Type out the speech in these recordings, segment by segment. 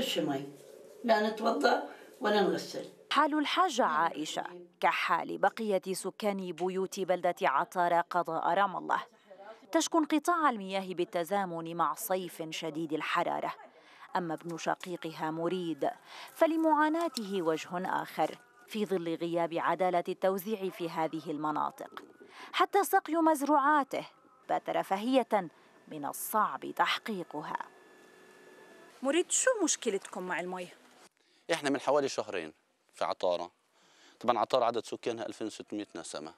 فيش مي لا نتوضا ولا نغسل حال الحاجة عائشة كحال بقية سكان بيوت بلدة عطارة قضاء رام الله تشكو انقطاع المياه بالتزامن مع صيف شديد الحرارة أما ابن شقيقها مريد فلمعاناته وجه آخر في ظل غياب عدالة التوزيع في هذه المناطق حتى سقي مزروعاته بات رفاهية من الصعب تحقيقها مريد شو مشكلتكم مع المي؟ احنا من حوالي شهرين في عطاره طبعا عطاره عدد سكانها 2600 نسمه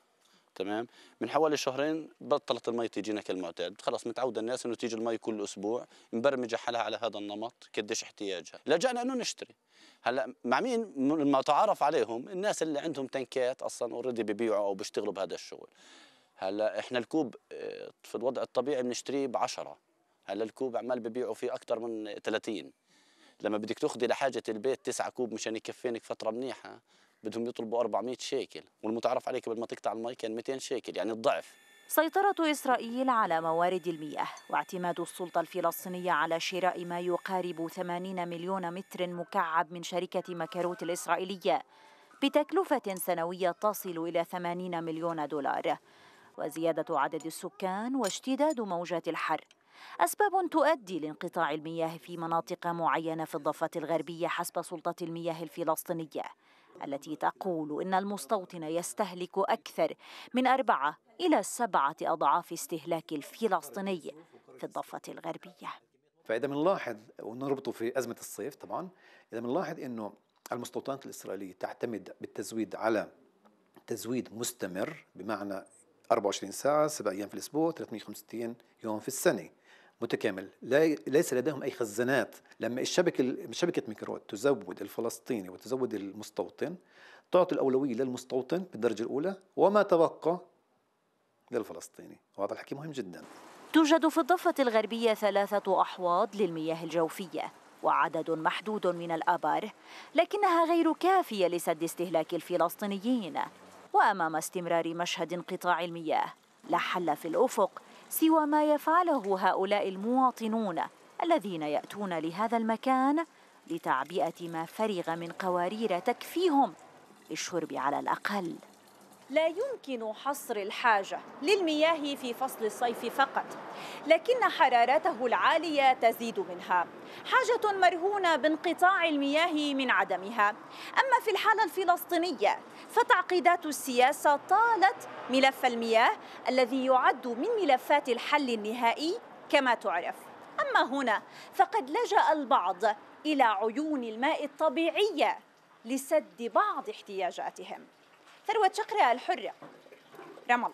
تمام من حوالي شهرين بطلت المي تجينا كالمعتاد خلاص متعوده الناس انه تيجي المي كل اسبوع مبرمجه حالها على هذا النمط قديش احتياجها لجانا انه نشتري هلا مع مين ما تعرف عليهم الناس اللي عندهم تنكات اصلا اوريدي ببيعوا او بيشتغلوا بهذا الشغل هلا احنا الكوب آه، في الوضع الطبيعي بنشتريه ب 10 هلا الكوب عمال ببيعوا فيه اكثر من 30 لما بدك تاخذي لحاجه البيت 9 كوب مشان يكفينك فتره منيحه بدهم يطلبوا 400 شيكل والمتعارف عليه قبل ما تقطع المي كان 200 شيكل يعني الضعف سيطرة إسرائيل على موارد المياه واعتماد السلطة الفلسطينية على شراء ما يقارب 80 مليون متر مكعب من شركة مكاروت الإسرائيلية بتكلفة سنوية تصل إلى 80 مليون دولار وزيادة عدد السكان واشتداد موجات الحر أسباب تؤدي لانقطاع المياه في مناطق معينة في الضفة الغربية حسب سلطة المياه الفلسطينية التي تقول إن المستوطن يستهلك أكثر من أربعة إلى سبعة أضعاف استهلاك الفلسطيني في الضفة الغربية فإذا بنلاحظ ونربطه في أزمة الصيف طبعا إذا بنلاحظ أنه المستوطنات الإسرائيلية تعتمد بالتزويد على تزويد مستمر بمعنى 24 ساعة 7 أيام في الأسبوع 365 يوم في السنة متكامل لا ليس لديهم أي خزانات لما الشبكة شبكة ميكروات تزود الفلسطيني وتزود المستوطن تعطي الأولوية للمستوطن بالدرجة الأولى وما تبقى للفلسطيني وهذا الحكي مهم جدا توجد في الضفة الغربية ثلاثة أحواض للمياه الجوفية وعدد محدود من الآبار لكنها غير كافية لسد استهلاك الفلسطينيين وأمام استمرار مشهد انقطاع المياه لا حل في الأفق سوى ما يفعله هؤلاء المواطنون الذين يأتون لهذا المكان لتعبئة ما فرغ من قوارير تكفيهم للشرب على الأقل لا يمكن حصر الحاجة للمياه في فصل الصيف فقط لكن حرارته العالية تزيد منها حاجة مرهونة بانقطاع المياه من عدمها أما في الحالة الفلسطينية فتعقيدات السياسة طالت ملف المياه الذي يعد من ملفات الحل النهائي كما تعرف أما هنا فقد لجأ البعض إلى عيون الماء الطبيعية لسد بعض احتياجاتهم ثروة شقرها الحرة رمل